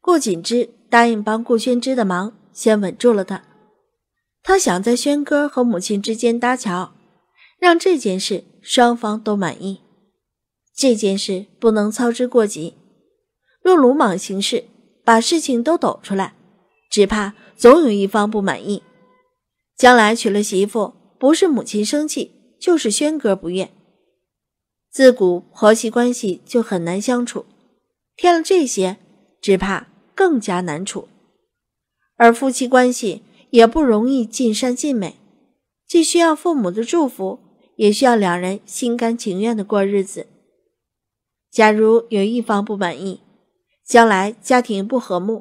顾锦之答应帮顾宣之的忙，先稳住了他。他想在轩哥和母亲之间搭桥，让这件事双方都满意。这件事不能操之过急，若鲁莽行事，把事情都抖出来，只怕总有一方不满意。将来娶了媳妇，不是母亲生气，就是轩哥不愿。自古婆媳关系就很难相处，添了这些。只怕更加难处，而夫妻关系也不容易尽善尽美，既需要父母的祝福，也需要两人心甘情愿的过日子。假如有一方不满意，将来家庭不和睦；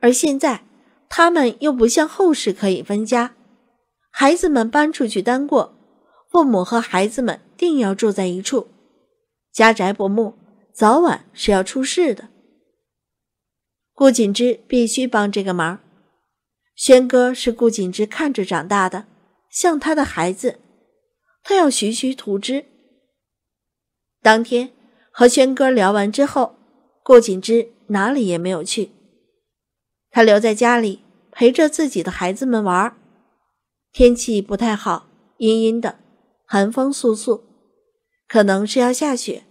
而现在，他们又不像后世可以分家，孩子们搬出去单过，父母和孩子们定要住在一处，家宅不睦，早晚是要出事的。顾锦之必须帮这个忙。轩哥是顾锦之看着长大的，像他的孩子，他要徐徐图之。当天和轩哥聊完之后，顾锦之哪里也没有去，他留在家里陪着自己的孩子们玩。天气不太好，阴阴的，寒风簌簌，可能是要下雪。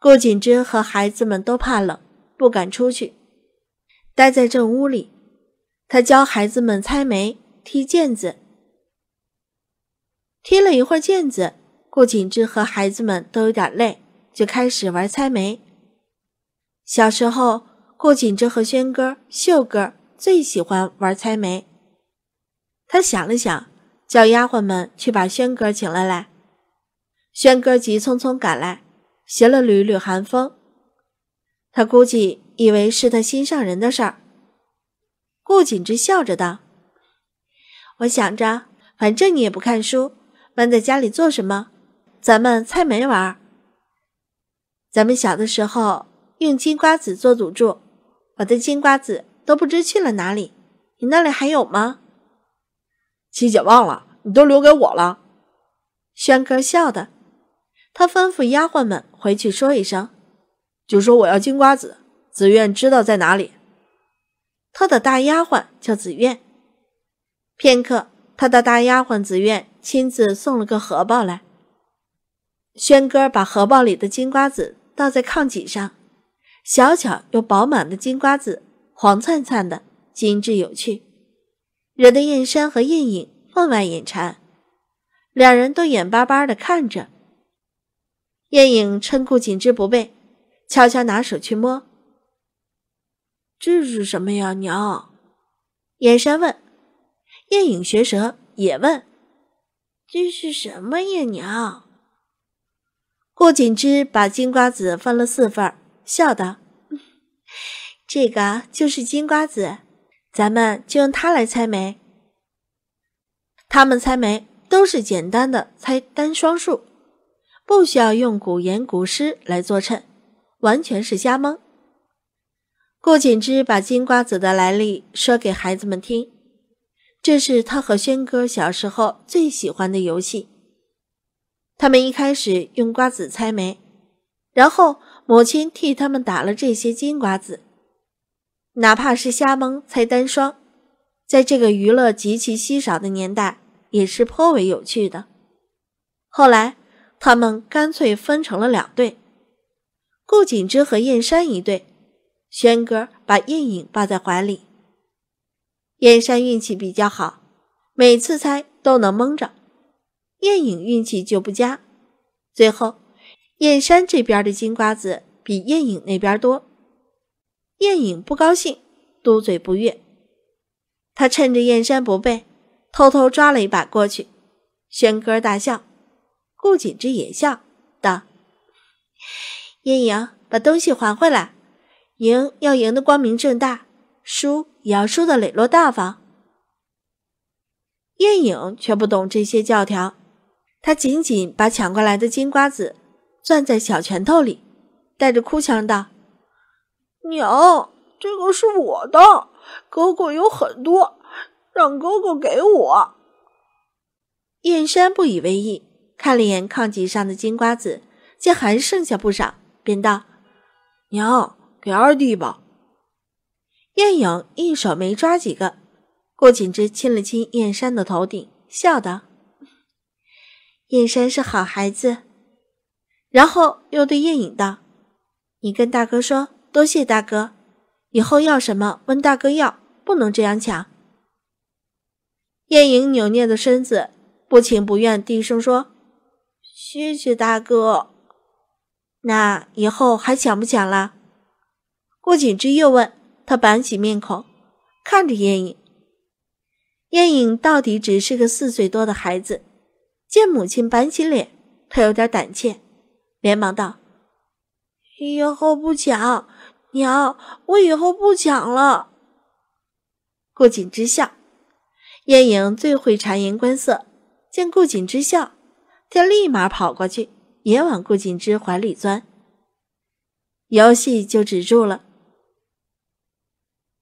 顾锦之和孩子们都怕冷。不敢出去，待在正屋里。他教孩子们猜谜、踢毽子。踢了一会儿毽子，顾景之和孩子们都有点累，就开始玩猜谜。小时候，顾景之和轩哥、秀哥最喜欢玩猜谜。他想了想，叫丫鬟们去把轩哥请了来。轩哥急匆匆赶来，携了缕缕寒风。他估计以为是他心上人的事儿。顾景之笑着道：“我想着，反正你也不看书，闷在家里做什么？咱们猜没玩。咱们小的时候用金瓜子做赌注，我的金瓜子都不知去了哪里，你那里还有吗？”七姐忘了，你都留给我了。轩哥笑的，他吩咐丫鬟们回去说一声。就说我要金瓜子，紫苑知道在哪里。他的大丫鬟叫紫苑。片刻，他的大丫鬟紫苑亲自送了个荷包来。轩哥把荷包里的金瓜子倒在炕几上，小巧又饱满的金瓜子，黄灿灿的，精致有趣，惹得燕山和燕影分外眼馋，两人都眼巴巴的看着。燕影趁顾锦之不备。悄悄拿手去摸，这是什么呀？娘，燕山问，燕影学舌也问，这是什么呀？娘，顾锦之把金瓜子分了四份，笑道：“这个就是金瓜子，咱们就用它来猜谜。他们猜谜都是简单的猜单双数，不需要用古言古诗来做衬。”完全是瞎蒙。顾锦之把金瓜子的来历说给孩子们听，这是他和轩哥小时候最喜欢的游戏。他们一开始用瓜子猜枚，然后母亲替他们打了这些金瓜子，哪怕是瞎蒙猜单双，在这个娱乐极其稀少的年代，也是颇为有趣的。后来，他们干脆分成了两队。顾景之和燕山一对，轩哥把燕影抱在怀里。燕山运气比较好，每次猜都能蒙着。燕影运气就不佳，最后燕山这边的金瓜子比燕影那边多。燕影不高兴，嘟嘴不悦。他趁着燕山不备，偷偷抓了一把过去。轩哥大笑，顾景之也笑。燕影，把东西还回来。赢要赢得光明正大，输也要输得磊落大方。燕影却不懂这些教条，他紧紧把抢过来的金瓜子攥在小拳头里，带着哭腔道：“娘，这个是我的，哥哥有很多，让哥哥给我。”燕山不以为意，看了眼炕脊上的金瓜子，见还剩下不少。便道：“娘，给二弟吧。”燕影一手没抓几个，顾景之亲了亲燕山的头顶，笑道：“燕山是好孩子。”然后又对燕影道：“你跟大哥说，多谢大哥，以后要什么问大哥要，不能这样抢。”燕影扭捏的身子，不情不愿，低声说：“谢谢大哥。”那以后还抢不抢了？顾景之又问他，板起面孔看着燕影。燕影到底只是个四岁多的孩子，见母亲板起脸，他有点胆怯，连忙道：“以后不抢，娘，我以后不抢了。”顾景之笑，燕影最会察言观色，见顾景之笑，她立马跑过去。也往顾景之怀里钻，游戏就止住了。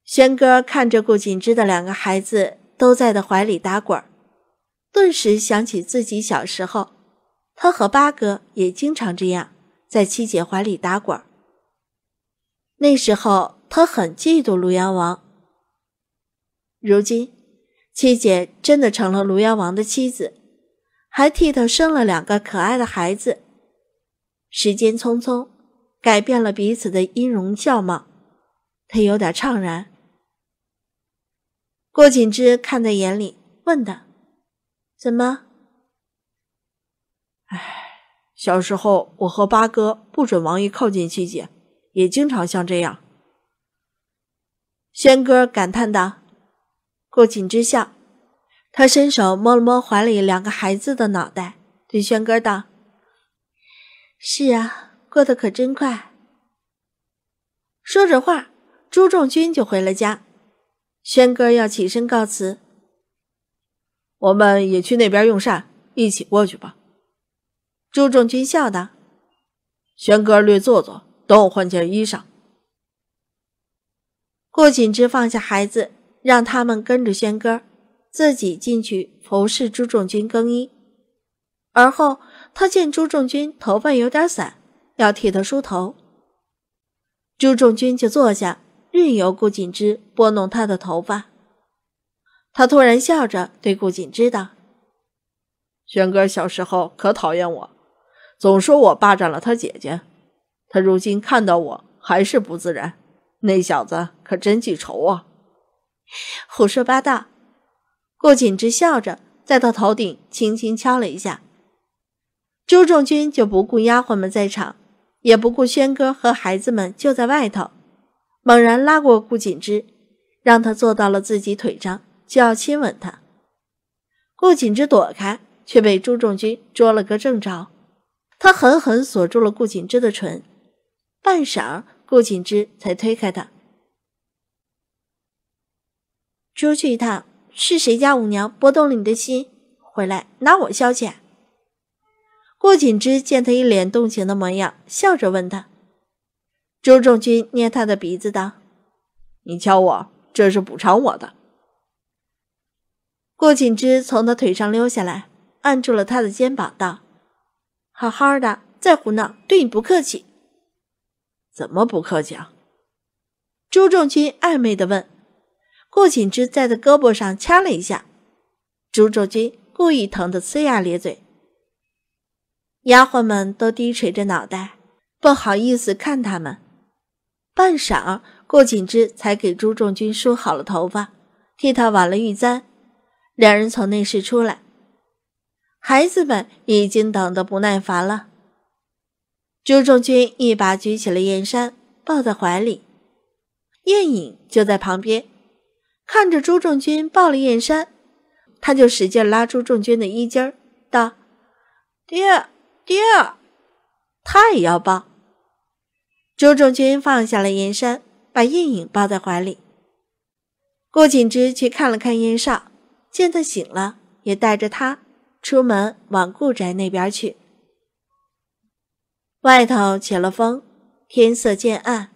轩哥看着顾景之的两个孩子都在的怀里打滚顿时想起自己小时候，他和八哥也经常这样在七姐怀里打滚那时候他很嫉妒卢阳王，如今七姐真的成了卢阳王的妻子，还替他生了两个可爱的孩子。时间匆匆，改变了彼此的音容笑貌。他有点怅然。顾锦之看在眼里，问道：“怎么？”“唉，小时候我和八哥不准王爷靠近七姐，也经常像这样。”轩哥感叹道。顾锦之笑，他伸手摸了摸怀里两个孩子的脑袋，对轩哥道。是啊，过得可真快。说着话，朱仲军就回了家。轩哥要起身告辞，我们也去那边用膳，一起过去吧。朱仲军笑道：“轩哥，略坐坐，等我换件衣裳。”霍锦之放下孩子，让他们跟着轩哥，自己进去服侍朱仲军更衣，而后。他见朱仲军头发有点散，要替他梳头。朱仲军就坐下，任由顾锦之拨弄他的头发。他突然笑着对顾锦之道：“轩哥小时候可讨厌我，总说我霸占了他姐姐。他如今看到我还是不自然。那小子可真记仇啊！”“胡说八道！”顾锦之笑着，在他头顶轻轻敲了一下。朱仲军就不顾丫鬟们在场，也不顾轩哥和孩子们就在外头，猛然拉过顾锦之，让他坐到了自己腿上，就要亲吻他。顾锦之躲开，却被朱仲军捉了个正着，他狠狠锁住了顾锦之的唇。半晌，顾锦之才推开他：“出去一趟，是谁家舞娘拨动了你的心？回来拿我消遣。”顾景之见他一脸动情的模样，笑着问他。朱仲君捏他的鼻子道：“你敲我，这是补偿我的。”顾景之从他腿上溜下来，按住了他的肩膀道：“好好的，再胡闹，对你不客气。”“怎么不客气？”啊？”朱仲君暧昧的问。顾景之在他胳膊上掐了一下，朱仲君故意疼的呲牙咧嘴。丫鬟们都低垂着脑袋，不好意思看他们。半晌，顾锦之才给朱仲军梳好了头发，替他挽了玉簪。两人从内室出来，孩子们已经等得不耐烦了。朱仲军一把举起了燕山，抱在怀里。燕影就在旁边，看着朱仲军抱了燕山，他就使劲拉朱仲军的衣襟儿，道：“爹。”爹，他也要抱。周仲军放下了银山，把燕影抱在怀里。顾景之去看了看燕少，见他醒了，也带着他出门往顾宅那边去。外头起了风，天色渐暗，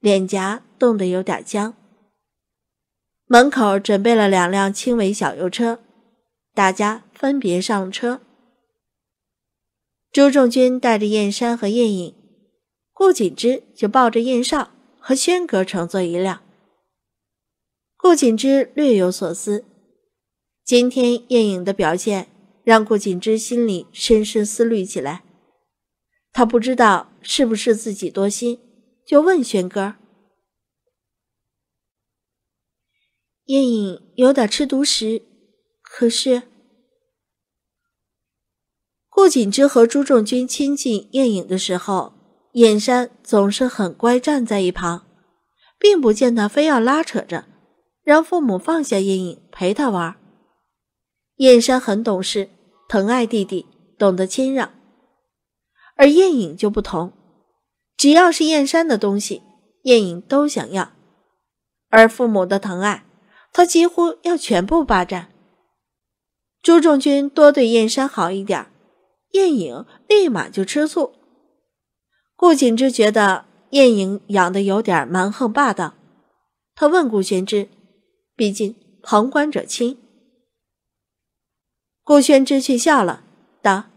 脸颊冻得有点僵。门口准备了两辆轻微小油车，大家分别上车。朱仲军带着燕山和燕影，顾锦之就抱着燕少和轩哥乘坐一辆。顾锦之略有所思，今天燕影的表现让顾锦之心里深深思虑起来。他不知道是不是自己多心，就问轩哥：“燕影有点吃独食，可是？”顾景之和朱重军亲近燕影的时候，燕山总是很乖，站在一旁，并不见他非要拉扯着，让父母放下燕影陪他玩。燕山很懂事，疼爱弟弟，懂得谦让，而燕影就不同，只要是燕山的东西，燕影都想要，而父母的疼爱，他几乎要全部霸占。朱重军多对燕山好一点燕影立马就吃醋，顾景之觉得燕影养的有点蛮横霸道，他问顾宣之：“毕竟旁观者清。”顾宣之却笑了，答：“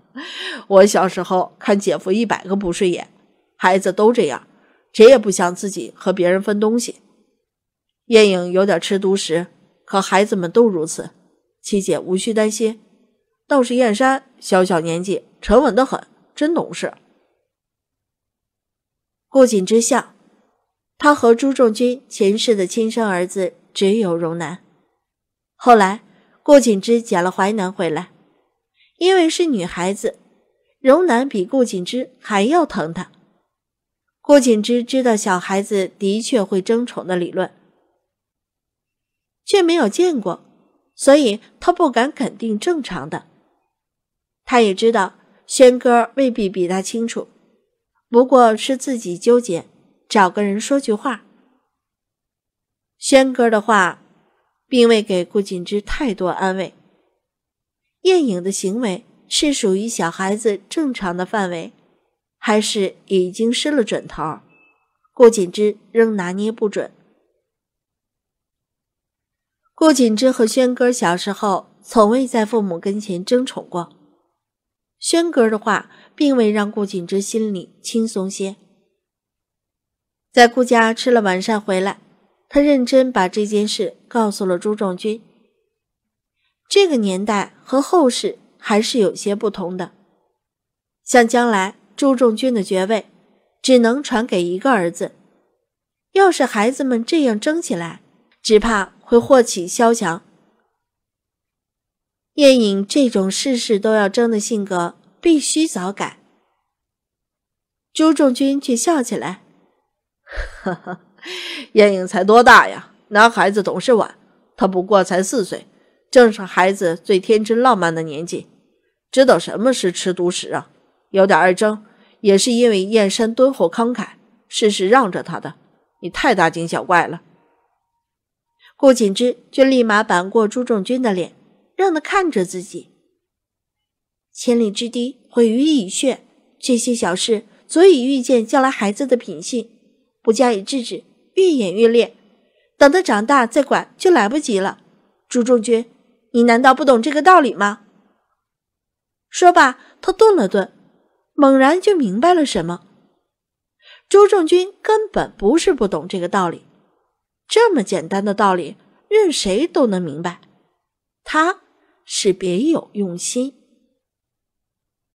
我小时候看姐夫一百个不顺眼，孩子都这样，谁也不想自己和别人分东西。燕影有点吃独食，可孩子们都如此，七姐无需担心。”倒是燕山小小年纪，沉稳的很，真懂事。顾景之笑，他和朱仲君前世的亲生儿子只有荣南，后来顾景之捡了淮南回来，因为是女孩子，荣南比顾景之还要疼她。顾景之知道小孩子的确会争宠的理论，却没有见过，所以他不敢肯定正常的。他也知道，轩哥未必比他清楚，不过是自己纠结，找个人说句话。轩哥的话，并未给顾锦之太多安慰。艳影的行为是属于小孩子正常的范围，还是已经失了准头？顾锦之仍拿捏不准。顾锦之和轩哥小时候从未在父母跟前争宠过。轩哥的话，并未让顾景之心里轻松些。在顾家吃了晚膳回来，他认真把这件事告诉了朱仲军。这个年代和后世还是有些不同的，像将来朱仲军的爵位，只能传给一个儿子。要是孩子们这样争起来，只怕会祸起萧墙。燕影这种事事都要争的性格，必须早改。朱仲钧却笑起来：“哈哈，燕影才多大呀？男孩子懂事晚，他不过才四岁，正是孩子最天真浪漫的年纪，知道什么是吃独食啊？有点爱争，也是因为燕山敦厚慷慨，事事让着他的。你太大惊小怪了。”顾锦之却立马板过朱仲军的脸。让他看着自己，千里之堤毁于蚁穴，这些小事足以预见将来孩子的品性，不加以制止，越演越烈，等他长大再管就来不及了。朱仲军，你难道不懂这个道理吗？说罢，他顿了顿，猛然就明白了什么。朱仲军根本不是不懂这个道理，这么简单的道理，任谁都能明白，他。是别有用心。